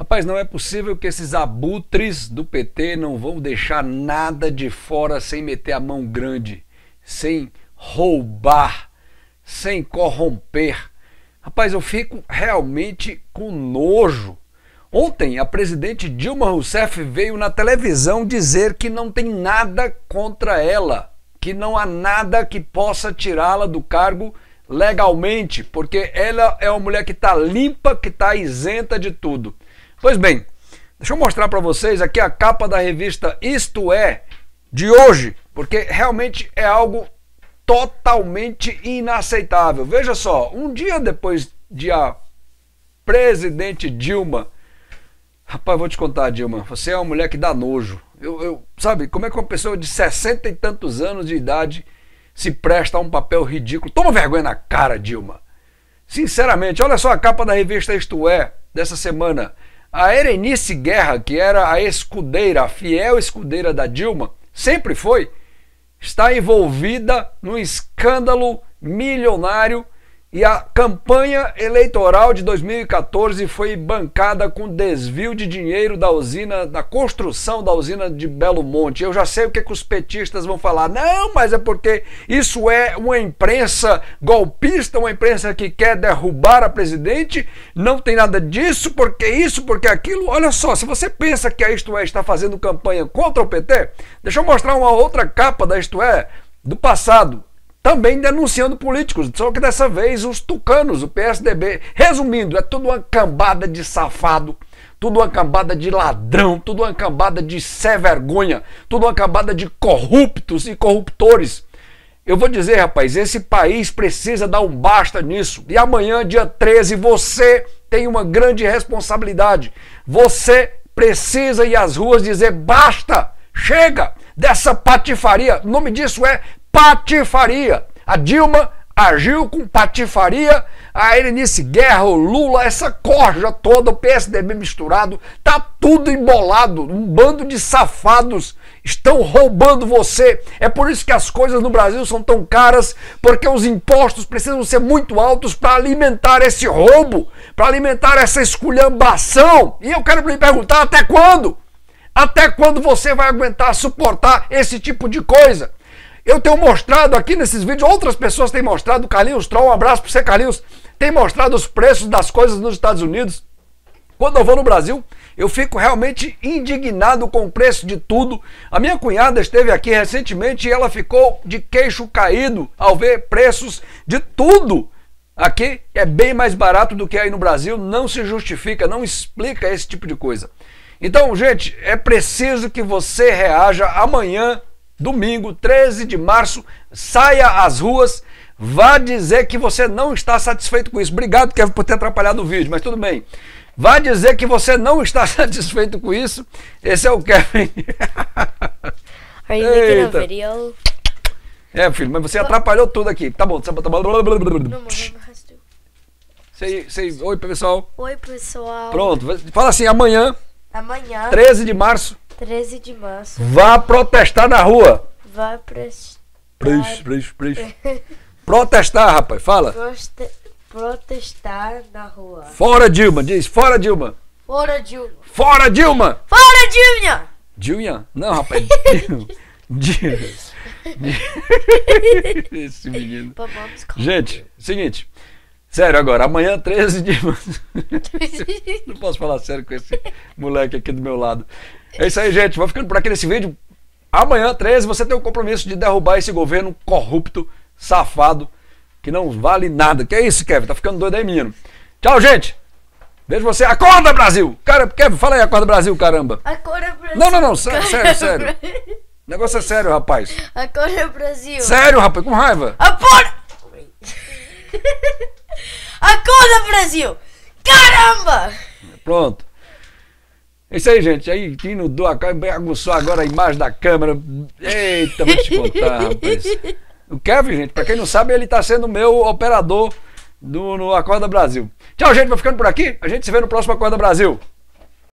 Rapaz, não é possível que esses abutres do PT não vão deixar nada de fora sem meter a mão grande, sem roubar, sem corromper. Rapaz, eu fico realmente com nojo. Ontem, a presidente Dilma Rousseff veio na televisão dizer que não tem nada contra ela, que não há nada que possa tirá-la do cargo legalmente, porque ela é uma mulher que está limpa, que está isenta de tudo. Pois bem, deixa eu mostrar para vocês aqui a capa da revista Isto É de hoje, porque realmente é algo totalmente inaceitável. Veja só, um dia depois de a presidente Dilma. Rapaz, vou te contar, Dilma, você é uma mulher que dá nojo. Eu, eu, sabe, como é que uma pessoa de 60 e tantos anos de idade se presta a um papel ridículo? Toma vergonha na cara, Dilma. Sinceramente, olha só a capa da revista Isto É, dessa semana. A Erenice Guerra, que era a escudeira, a fiel escudeira da Dilma, sempre foi, está envolvida no escândalo milionário e a campanha eleitoral de 2014 foi bancada com desvio de dinheiro da usina, da construção da usina de Belo Monte. Eu já sei o que, é que os petistas vão falar. Não, mas é porque isso é uma imprensa golpista, uma imprensa que quer derrubar a presidente. Não tem nada disso, porque isso, porque aquilo. Olha só, se você pensa que a Isto É está fazendo campanha contra o PT, deixa eu mostrar uma outra capa da Isto É do passado também denunciando políticos, só que dessa vez os tucanos, o PSDB. Resumindo, é tudo uma cambada de safado, tudo uma cambada de ladrão, tudo uma cambada de sé vergonha, tudo uma cambada de corruptos e corruptores. Eu vou dizer, rapaz, esse país precisa dar um basta nisso. E amanhã, dia 13, você tem uma grande responsabilidade. Você precisa ir às ruas dizer basta, chega dessa patifaria. O nome disso é patifaria. A Dilma agiu com patifaria, a Erenice Guerra, o Lula, essa corja toda, o PSDB misturado, tá tudo embolado, um bando de safados estão roubando você. É por isso que as coisas no Brasil são tão caras, porque os impostos precisam ser muito altos para alimentar esse roubo, para alimentar essa esculhambação. E eu quero me perguntar até quando? Até quando você vai aguentar suportar esse tipo de coisa? Eu tenho mostrado aqui nesses vídeos, outras pessoas têm mostrado, Carlinhos Troll, um abraço para você, Carlinhos, tem mostrado os preços das coisas nos Estados Unidos. Quando eu vou no Brasil, eu fico realmente indignado com o preço de tudo. A minha cunhada esteve aqui recentemente e ela ficou de queixo caído ao ver preços de tudo. Aqui é bem mais barato do que aí no Brasil, não se justifica, não explica esse tipo de coisa. Então, gente, é preciso que você reaja amanhã domingo, 13 de março, saia às ruas, vá dizer que você não está satisfeito com isso. Obrigado, Kevin, por ter atrapalhado o vídeo, mas tudo bem. Vá dizer que você não está satisfeito com isso. Esse é o Kevin. Are you making a video? É, filho, mas você atrapalhou tudo aqui. Tá bom, tá bom. Tá bom. Sei, sei. Oi, pessoal. Oi, pessoal. Pronto, fala assim, amanhã. Amanhã. 13 de março. 13 de março. Vá protestar na rua. Vá protestar. protestar, rapaz, fala. Proste... Protestar na rua. Fora Dilma, diz, fora Dilma. Fora Dilma. Fora Dilma. Fora Dilma. Dilma? Não, rapaz. Dilma. Dilma. Esse menino. Gente, seguinte. Sério agora, amanhã 13 de março. Não posso falar sério com esse moleque aqui do meu lado. É isso aí, gente. Vou ficando por aqui nesse vídeo. Amanhã, 13, você tem o compromisso de derrubar esse governo corrupto, safado, que não vale nada. Que é isso, Kevin? Tá ficando doido aí, menino. Tchau, gente. Vejo você. Acorda, Brasil! Cara, Kevin, fala aí, acorda, Brasil, caramba. Acorda, Brasil. Não, não, não. Sério, sério, sério. O negócio é sério, rapaz. Acorda, Brasil. Sério, rapaz, com raiva. Acorda! Acorda, Brasil! Caramba! Pronto. É isso aí, gente. Aí, Tino do aguçou agora a imagem da câmera. Eita, vou te contar, rapaz. O Kevin, gente, pra quem não sabe, ele tá sendo meu operador do, no Acorda Brasil. Tchau, gente. Vou ficando por aqui. A gente se vê no próximo Acorda Brasil.